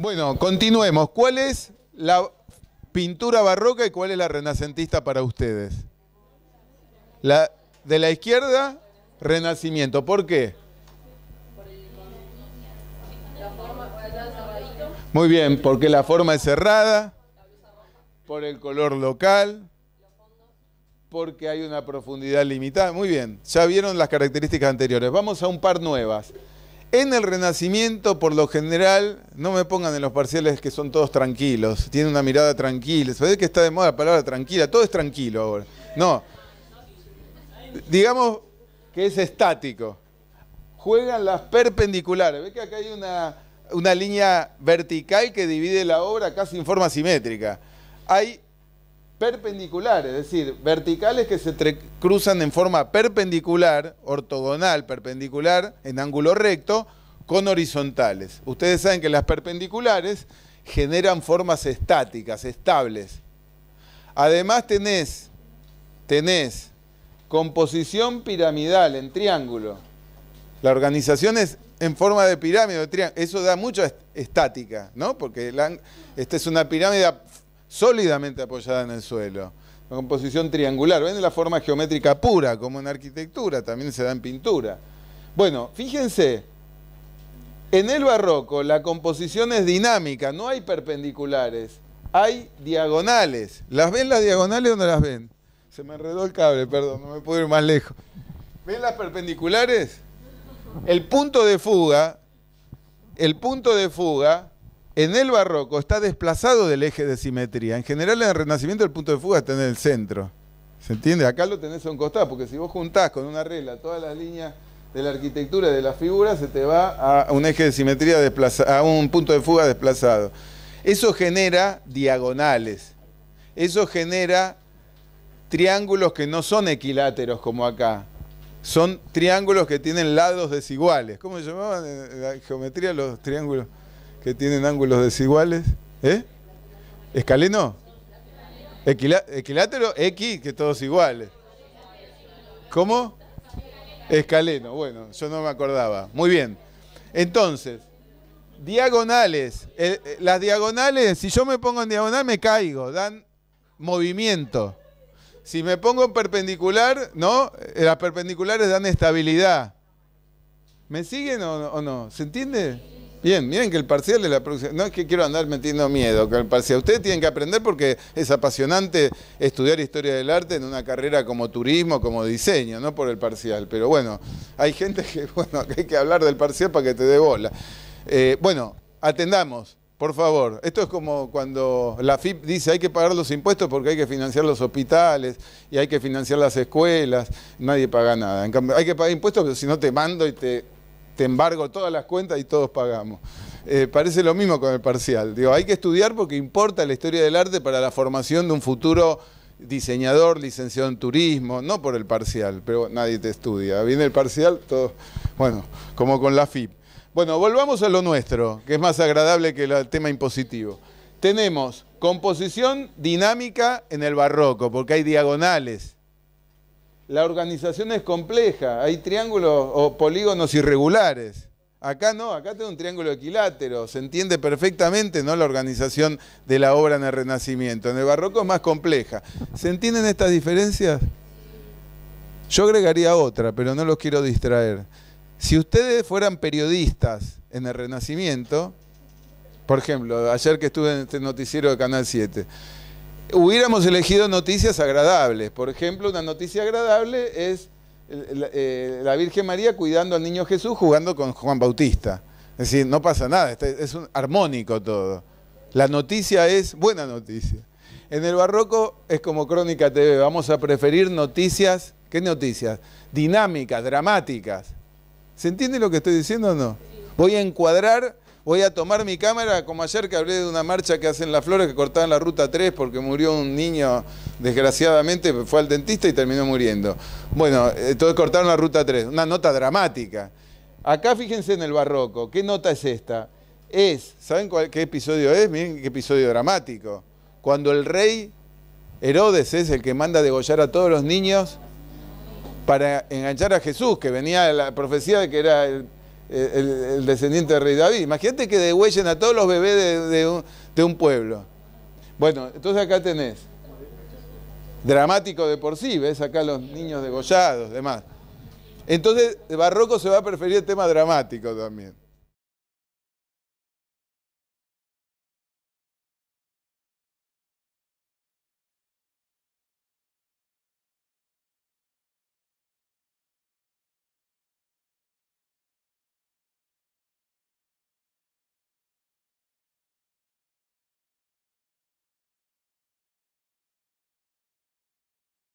Bueno, continuemos. ¿Cuál es la pintura barroca y cuál es la renacentista para ustedes? La de la izquierda, renacimiento. ¿Por qué? Muy bien, porque la forma es cerrada, por el color local, porque hay una profundidad limitada. Muy bien, ya vieron las características anteriores. Vamos a un par nuevas. En el Renacimiento, por lo general, no me pongan en los parciales que son todos tranquilos, tienen una mirada tranquila. Se que está de moda la palabra tranquila, todo es tranquilo ahora. No. Digamos que es estático. Juegan las perpendiculares. Ve que acá hay una, una línea vertical que divide la obra casi en forma simétrica. Hay perpendicular, es decir, verticales que se cruzan en forma perpendicular, ortogonal, perpendicular, en ángulo recto, con horizontales. Ustedes saben que las perpendiculares generan formas estáticas, estables. Además tenés, tenés composición piramidal en triángulo. La organización es en forma de pirámide, eso da mucha estática, ¿no? Porque esta es una pirámide sólidamente apoyada en el suelo. la composición triangular, ven la forma geométrica pura, como en arquitectura, también se da en pintura. Bueno, fíjense, en el barroco la composición es dinámica, no hay perpendiculares, hay diagonales. ¿Las ven las diagonales o no las ven? Se me enredó el cable, perdón, no me pude ir más lejos. ¿Ven las perpendiculares? El punto de fuga, el punto de fuga en el barroco está desplazado del eje de simetría. En general en el Renacimiento el punto de fuga está en el centro. ¿Se entiende? Acá lo tenés a un costado, porque si vos juntás con una regla todas las líneas de la arquitectura y de la figura, se te va a un eje de simetría desplazado, a un punto de fuga desplazado. Eso genera diagonales. Eso genera triángulos que no son equiláteros como acá. Son triángulos que tienen lados desiguales. ¿Cómo se llamaban en la geometría los triángulos? que tienen ángulos desiguales. ¿Eh? ¿Escaleno? equilátero, X, que todos iguales. ¿Cómo? Escaleno, bueno, yo no me acordaba. Muy bien. Entonces, diagonales. Eh, eh, las diagonales, si yo me pongo en diagonal me caigo, dan movimiento. Si me pongo en perpendicular, ¿no? Eh, las perpendiculares dan estabilidad. ¿Me siguen o, o no? ¿Se entiende? Bien, miren que el parcial es la producción. No es que quiero andar metiendo miedo con el parcial. Ustedes tienen que aprender porque es apasionante estudiar historia del arte en una carrera como turismo, como diseño, no por el parcial. Pero bueno, hay gente que, bueno, hay que hablar del parcial para que te dé bola. Eh, bueno, atendamos, por favor. Esto es como cuando la FIP dice hay que pagar los impuestos porque hay que financiar los hospitales y hay que financiar las escuelas. Nadie paga nada. En cambio, hay que pagar impuestos, pero si no te mando y te te embargo todas las cuentas y todos pagamos. Eh, parece lo mismo con el parcial. Digo, hay que estudiar porque importa la historia del arte para la formación de un futuro diseñador, licenciado en turismo, no por el parcial, pero nadie te estudia. Viene el parcial, todo, bueno, como con la FIP. Bueno, volvamos a lo nuestro, que es más agradable que el tema impositivo. Tenemos composición dinámica en el barroco, porque hay diagonales la organización es compleja, hay triángulos o polígonos irregulares. Acá no, acá tengo un triángulo equilátero, se entiende perfectamente ¿no? la organización de la obra en el Renacimiento. En el barroco es más compleja. ¿Se entienden estas diferencias? Yo agregaría otra, pero no los quiero distraer. Si ustedes fueran periodistas en el Renacimiento, por ejemplo, ayer que estuve en este noticiero de Canal 7, hubiéramos elegido noticias agradables. Por ejemplo, una noticia agradable es eh, la Virgen María cuidando al niño Jesús jugando con Juan Bautista. Es decir, no pasa nada, es un armónico todo. La noticia es buena noticia. En el barroco es como Crónica TV, vamos a preferir noticias, ¿qué noticias? Dinámicas, dramáticas. ¿Se entiende lo que estoy diciendo o no? Voy a encuadrar voy a tomar mi cámara, como ayer que hablé de una marcha que hacen las flores que cortaban la ruta 3 porque murió un niño, desgraciadamente, fue al dentista y terminó muriendo. Bueno, entonces cortaron la ruta 3, una nota dramática. Acá fíjense en el barroco, ¿qué nota es esta? Es, ¿saben qué episodio es? Miren qué episodio dramático. Cuando el rey Herodes es el que manda degollar a todos los niños para enganchar a Jesús, que venía la profecía de que era el el, descendiente de rey David. Imagínate que degüellen a todos los bebés de, un, de un pueblo. Bueno, entonces acá tenés. Dramático de por sí, ves acá los niños degollados, demás. Entonces, Barroco se va a preferir el tema dramático también.